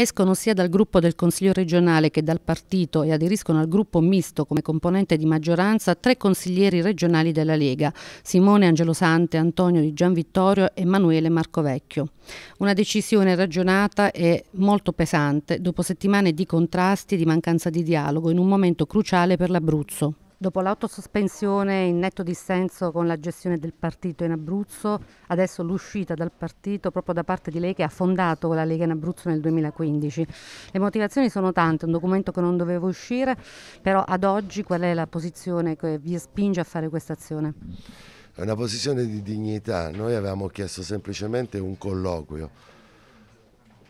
escono sia dal gruppo del Consiglio regionale che dal partito e aderiscono al gruppo misto come componente di maggioranza tre consiglieri regionali della Lega, Simone Angelo Sante, Antonio Di Gianvittorio e Emanuele Marcovecchio. Una decisione ragionata e molto pesante dopo settimane di contrasti e di mancanza di dialogo in un momento cruciale per l'Abruzzo. Dopo l'autosospensione in netto dissenso con la gestione del partito in Abruzzo, adesso l'uscita dal partito proprio da parte di lei che ha fondato la Lega in Abruzzo nel 2015. Le motivazioni sono tante, un documento che non doveva uscire, però ad oggi qual è la posizione che vi spinge a fare questa azione? È una posizione di dignità, noi avevamo chiesto semplicemente un colloquio,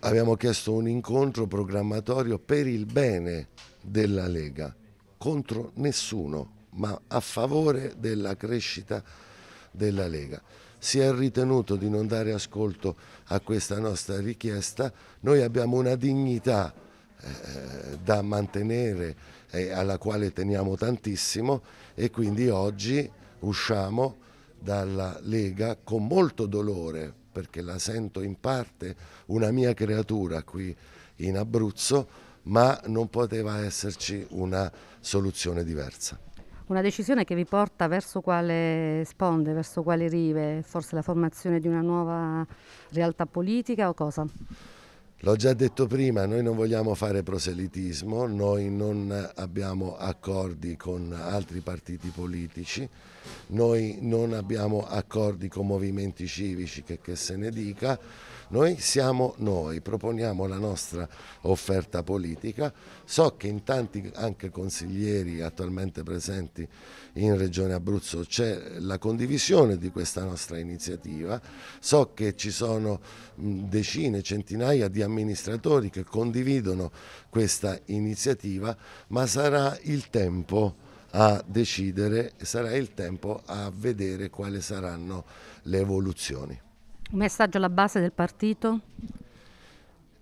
abbiamo chiesto un incontro programmatorio per il bene della Lega contro nessuno, ma a favore della crescita della Lega. Si è ritenuto di non dare ascolto a questa nostra richiesta, noi abbiamo una dignità eh, da mantenere e alla quale teniamo tantissimo e quindi oggi usciamo dalla Lega con molto dolore perché la sento in parte una mia creatura qui in Abruzzo ma non poteva esserci una soluzione diversa. Una decisione che vi porta verso quale sponde, verso quale rive? Forse la formazione di una nuova realtà politica o cosa? L'ho già detto prima, noi non vogliamo fare proselitismo, noi non abbiamo accordi con altri partiti politici, noi non abbiamo accordi con movimenti civici, che, che se ne dica, noi siamo noi, proponiamo la nostra offerta politica. So che in tanti anche consiglieri attualmente presenti in Regione Abruzzo c'è la condivisione di questa nostra iniziativa, so che ci sono decine, centinaia di amici amministratori che condividono questa iniziativa, ma sarà il tempo a decidere, sarà il tempo a vedere quali saranno le evoluzioni. Un messaggio alla base del partito?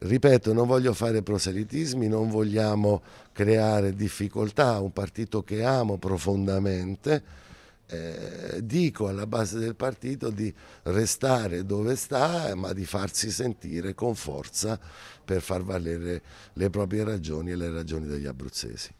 ripeto, non voglio fare proselitismi, non vogliamo creare difficoltà a un partito che amo profondamente, eh, dico alla base del partito di restare dove sta, ma di farsi sentire con forza per far valere le proprie ragioni e le ragioni degli abruzzesi.